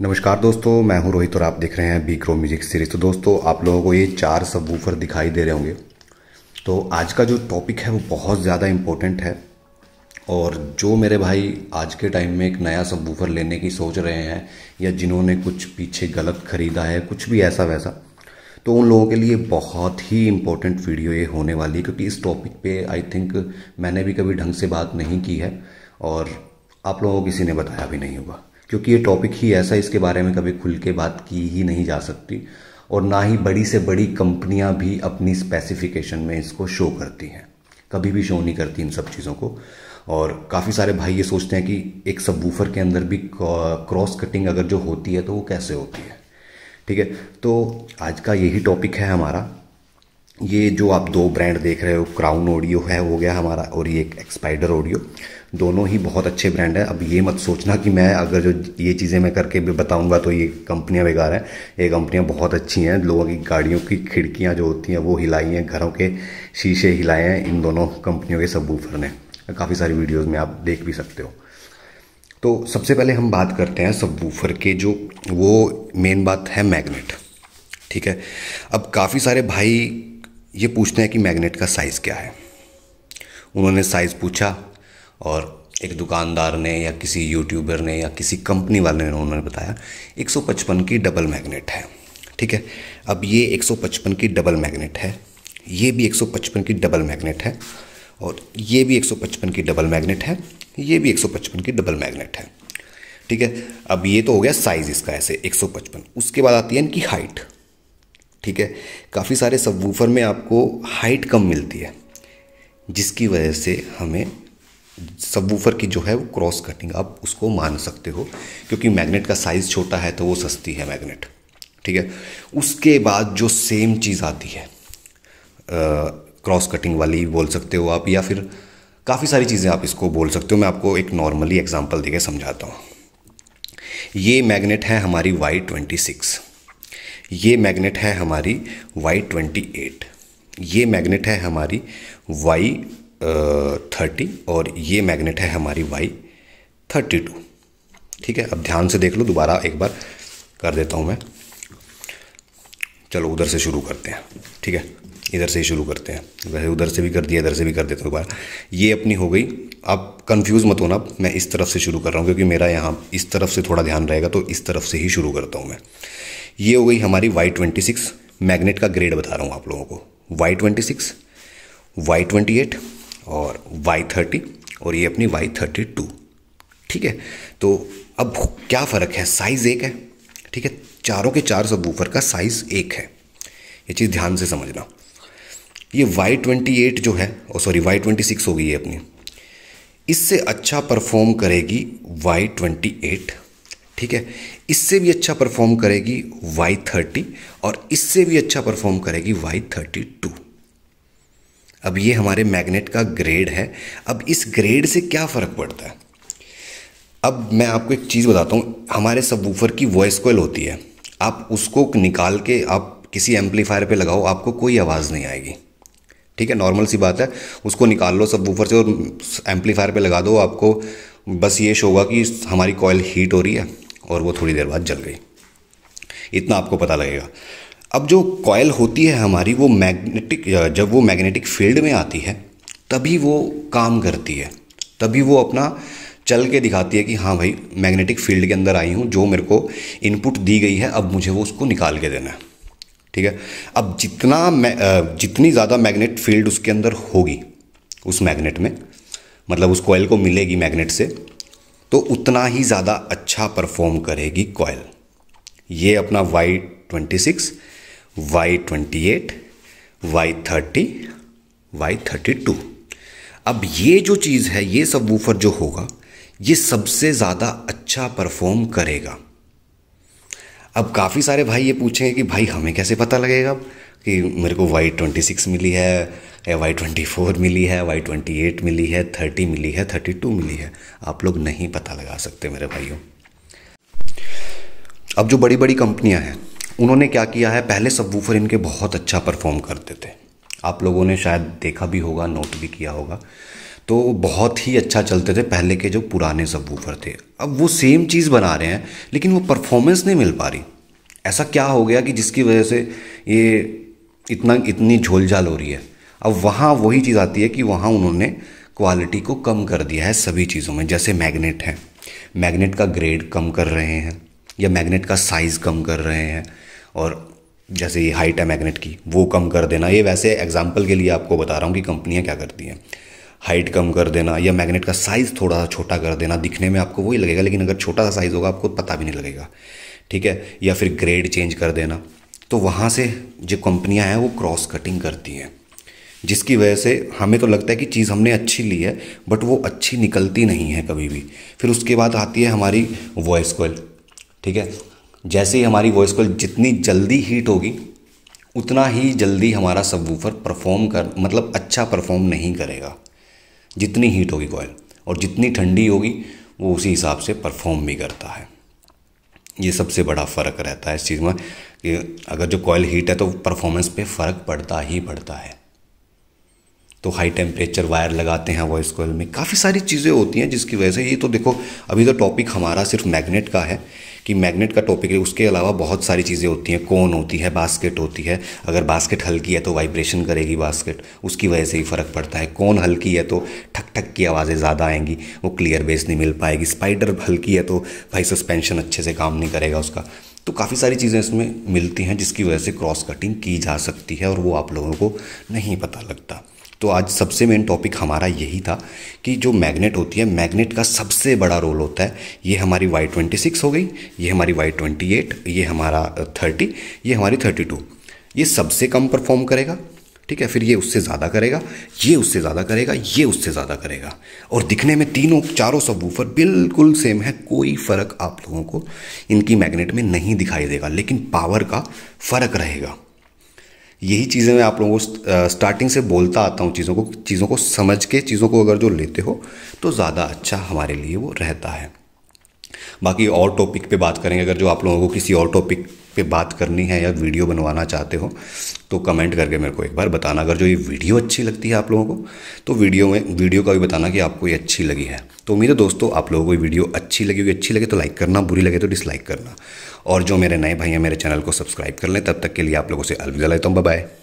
नमस्कार दोस्तों मैं हूं रोहित और आप देख रहे हैं बी ग्रो म्यूजिक सीरीज तो दोस्तों आप लोगों को ये चार सबवूफर दिखाई दे रहे होंगे तो आज का जो टॉपिक है वो बहुत ज़्यादा इम्पोर्टेंट है और जो मेरे भाई आज के टाइम में एक नया सबवूफर लेने की सोच रहे हैं या जिन्होंने कुछ पीछे गलत खरीदा है कुछ भी ऐसा वैसा तो उन लोगों के लिए बहुत ही इम्पोर्टेंट वीडियो ये होने वाली है क्योंकि इस टॉपिक पे आई थिंक मैंने भी कभी ढंग से बात नहीं की है और आप लोगों को किसी ने बताया भी नहीं होगा क्योंकि ये टॉपिक ही ऐसा इसके बारे में कभी खुल के बात की ही नहीं जा सकती और ना ही बड़ी से बड़ी कंपनियां भी अपनी स्पेसिफिकेशन में इसको शो करती हैं कभी भी शो नहीं करती इन सब चीज़ों को और काफ़ी सारे भाई ये सोचते हैं कि एक सब के अंदर भी क्रॉस कटिंग अगर जो होती है तो वो कैसे होती है ठीक है तो आज का यही टॉपिक है हमारा ये जो आप दो ब्रांड देख रहे हो क्राउन ऑडियो है हो गया हमारा और ये एक एक्सपाइडर ऑडियो दोनों ही बहुत अच्छे ब्रांड हैं अब ये मत सोचना कि मैं अगर जो ये चीज़ें मैं करके भी बताऊंगा तो ये कंपनियां बेकार हैं ये कंपनियां बहुत अच्छी हैं लोगों की गाड़ियों की खिड़कियां जो होती हैं वो हिलाई हैं घरों के शीशे हिलाए हैं इन दोनों कंपनियों के सबूफर ने काफ़ी सारी वीडियोज़ में आप देख भी सकते हो तो सबसे पहले हम बात करते हैं सबवूफर के जो वो मेन बात है मैग्नेट ठीक है अब काफ़ी सारे भाई ये पूछते हैं कि मैग्नेट का साइज़ क्या है उन्होंने साइज़ पूछा और एक दुकानदार ने या किसी यूट्यूबर ने या किसी कंपनी वाले ने उन्होंने बताया 155 की डबल मैग्नेट है ठीक है अब ये 155 की डबल मैग्नेट है ये भी 155 की डबल मैग्नेट है और ये भी 155 की डबल मैग्नेट है ये भी 155 की डबल मैग्नेट है ठीक है अब ये तो हो गया साइज़ इसका ऐसे 155 उसके बाद आती है इनकी हाइट ठीक है काफ़ी सारे सबवूफर में आपको हाइट कम मिलती है जिसकी वजह से हमें सबवूफर की जो है वो क्रॉस कटिंग आप उसको मान सकते हो क्योंकि मैग्नेट का साइज़ छोटा है तो वो सस्ती है मैग्नेट ठीक है उसके बाद जो सेम चीज़ आती है क्रॉस कटिंग वाली बोल सकते हो आप या फिर काफ़ी सारी चीज़ें आप इसको बोल सकते हो मैं आपको एक नॉर्मली एग्जांपल देकर समझाता हूँ ये मैग्नेट है हमारी वाई ट्वेंटी सिक्स ये मैग्नेट है हमारी वाई ट्वेंटी एट ये मैग्नेट है हमारी वाई थर्टी और ये मैग्नेट है हमारी वाई थर्टी टू ठीक है अब ध्यान से देख लो दोबारा एक बार कर देता हूँ मैं चलो उधर से शुरू करते हैं ठीक है इधर से ही शुरू करते हैं वैसे उधर से भी कर दिया इधर से भी कर देते हैं दोबारा ये अपनी हो गई अब कंफ्यूज मत होना मैं इस तरफ से शुरू कर रहा हूँ क्योंकि मेरा यहाँ इस तरफ से थोड़ा ध्यान रहेगा तो इस तरफ से ही शुरू करता हूँ मैं ये हो गई हमारी वाई ट्वेंटी सिक्स मैग्नेट का ग्रेड बता रहा हूँ आप लोगों को Y twenty six Y twenty eight और वाई थर्टी और ये अपनी वाई थर्टी टू ठीक है तो अब क्या फ़र्क है साइज़ एक है ठीक है चारों के चार सब ऊपर का साइज़ एक है ये चीज़ ध्यान से समझना ये वाई ट्वेंटी एट जो है और सॉरी वाई ट्वेंटी सिक्स हो गई है अपनी इससे अच्छा परफॉर्म करेगी वाई ट्वेंटी एट ठीक है इससे भी अच्छा परफॉर्म करेगी वाई थर्टी और इससे भी अच्छा परफॉर्म करेगी वाई थर्टी टू अब ये हमारे मैग्नेट का ग्रेड है अब इस ग्रेड से क्या फ़र्क पड़ता है अब मैं आपको एक चीज़ बताता हूँ हमारे वूफर की वॉइस कॉल होती है आप उसको निकाल के आप किसी एम्पलीफायर पे लगाओ आपको कोई आवाज़ नहीं आएगी ठीक है नॉर्मल सी बात है उसको निकाल लो सब वूफर से और एम्पलीफायर पे लगा दो आपको बस ये शो होगा कि हमारी कॉयल हीट हो रही है और वो थोड़ी देर बाद जल गई इतना आपको पता लगेगा अब जो कॉयल होती है हमारी वो मैग्नेटिक जब वो मैग्नेटिक फील्ड में आती है तभी वो काम करती है तभी वो अपना चल के दिखाती है कि हाँ भाई मैग्नेटिक फील्ड के अंदर आई हूँ जो मेरे को इनपुट दी गई है अब मुझे वो उसको निकाल के देना है ठीक है अब जितना जितनी ज़्यादा मैग्नेट फील्ड उसके अंदर होगी उस मैग्नेट में मतलब उस कॉयल को मिलेगी मैग्नेट से तो उतना ही ज़्यादा अच्छा परफॉर्म करेगी कॉयल ये अपना Y twenty six Y twenty eight Y thirty Y thirty two अब ये जो चीज़ है ये सब वूफर जो होगा ये सबसे ज़्यादा अच्छा परफॉर्म करेगा अब काफ़ी सारे भाई ये पूछेंगे कि भाई हमें कैसे पता लगेगा कि मेरे को वाई ट्वेंटी सिक्स मिली है या वाई ट्वेंटी फोर मिली है वाई ट्वेंटी एट मिली है थर्टी मिली है थर्टी टू मिली है आप लोग नहीं पता लगा सकते मेरे भाइयों अब जो बड़ी बड़ी कंपनियां हैं उन्होंने क्या किया है पहले वूफर इनके बहुत अच्छा परफॉर्म करते थे आप लोगों ने शायद देखा भी होगा नोट भी किया होगा तो बहुत ही अच्छा चलते थे पहले के जो पुराने वूफर थे अब वो सेम चीज़ बना रहे हैं लेकिन वो परफॉर्मेंस नहीं मिल पा रही ऐसा क्या हो गया कि जिसकी वजह से ये इतना इतनी झोलझाल हो रही है अब वहाँ वही चीज़ आती है कि वहाँ उन्होंने क्वालिटी को कम कर दिया है सभी चीज़ों में जैसे मैग्नेट है मैग्नेट का ग्रेड कम कर रहे हैं या मैग्नेट का साइज़ कम कर रहे हैं और जैसे ये हाइट है मैग्नेट की वो कम कर देना ये वैसे एग्जाम्पल के लिए आपको बता रहा हूँ कि कंपनियाँ क्या करती हैं हाइट कम कर देना या मैग्नेट का साइज़ थोड़ा सा छोटा कर देना दिखने में आपको वही लगेगा लेकिन अगर छोटा सा साइज़ होगा आपको पता भी नहीं लगेगा ठीक है या फिर ग्रेड चेंज कर देना तो वहाँ से जो कंपनियाँ हैं वो क्रॉस कटिंग करती हैं जिसकी वजह से हमें तो लगता है कि चीज़ हमने अच्छी ली है बट वो अच्छी निकलती नहीं है कभी भी फिर उसके बाद आती है हमारी वॉइस कॉल ठीक है जैसे ही हमारी वॉइस कॉल जितनी जल्दी हीट होगी उतना ही जल्दी हमारा वूफर परफॉर्म कर मतलब अच्छा परफॉर्म नहीं करेगा जितनी हीट होगी कॉयल और जितनी ठंडी होगी वो उसी हिसाब से परफॉर्म भी करता है ये सबसे बड़ा फ़र्क रहता है इस चीज़ में कि अगर जो कॉयल हीट है तो परफॉर्मेंस पे फ़र्क पड़ता ही पड़ता है तो हाई टेम्परेचर वायर लगाते हैं वॉइस कोयल में काफ़ी सारी चीज़ें होती हैं जिसकी वजह से ये तो देखो अभी तो टॉपिक हमारा सिर्फ मैग्नेट का है कि मैग्नेट का टॉपिक है उसके अलावा बहुत सारी चीज़ें होती हैं कौन होती है बास्केट होती है अगर बास्केट हल्की है तो वाइब्रेशन करेगी बास्केट उसकी वजह से ही फ़र्क पड़ता है कौन हल्की है तो ठक ठक की आवाज़ें ज़्यादा आएंगी वो क्लियर बेस नहीं मिल पाएगी स्पाइडर हल्की है तो भाई सस्पेंशन अच्छे से काम नहीं करेगा उसका तो काफ़ी सारी चीज़ें इसमें मिलती हैं जिसकी वजह से क्रॉस कटिंग की जा सकती है और वो आप लोगों को नहीं पता लगता तो आज सबसे मेन टॉपिक हमारा यही था कि जो मैग्नेट होती है मैग्नेट का सबसे बड़ा रोल होता है ये हमारी वाई ट्वेंटी सिक्स हो गई ये हमारी वाई ट्वेंटी एट ये हमारा थर्टी ये हमारी थर्टी टू ये सबसे कम परफॉर्म करेगा ठीक है फिर ये उससे ज़्यादा करेगा ये उससे ज़्यादा करेगा ये उससे ज़्यादा करेगा और दिखने में तीनों चारों सब वूफर बिल्कुल सेम है कोई फ़र्क आप लोगों को इनकी मैग्नेट में नहीं दिखाई देगा लेकिन पावर का फ़र्क रहेगा यही चीज़ें मैं आप लोगों को स्टार्टिंग से बोलता आता हूँ चीज़ों को चीज़ों को समझ के चीज़ों को अगर जो लेते हो तो ज़्यादा अच्छा हमारे लिए वो रहता है बाकी और टॉपिक पे बात करेंगे अगर जो आप लोगों को किसी और टॉपिक पे बात करनी है या वीडियो बनवाना चाहते हो तो कमेंट करके मेरे को एक बार बताना अगर जो ये वीडियो अच्छी लगती है आप लोगों को तो वीडियो में वीडियो का भी बताना कि आपको ये अच्छी लगी है तो उम्मीद है दोस्तों आप लोगों को ये वीडियो अच्छी लगी हुई अच्छी लगे तो लाइक करना बुरी लगे तो डिसलाइक करना और जो मेरे नए भाई हैं मेरे चैनल को सब्सक्राइब कर लें तब तक के लिए आप लोगों से अलविदा लेता हूँ बाय